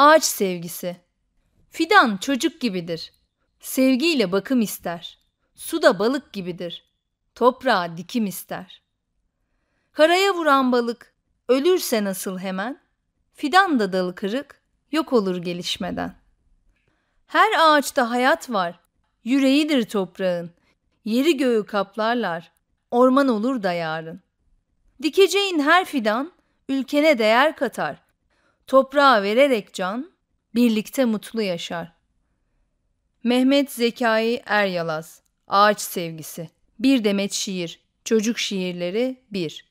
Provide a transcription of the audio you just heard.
Ağaç sevgisi. Fidan çocuk gibidir. Sevgiyle bakım ister. Su da balık gibidir. Toprağa dikim ister. Karaya vuran balık ölürse nasıl hemen? Fidan da dalı kırık, yok olur gelişmeden. Her ağaçta hayat var. Yüreğidir toprağın. Yeri göğü kaplarlar. Orman olur da yarın. Dikeceğin her fidan ülkene değer katar. Toprağa vererek can, birlikte mutlu yaşar. Mehmet Zekai Eryalaz, Ağaç Sevgisi, Bir Demet Şiir, Çocuk Şiirleri 1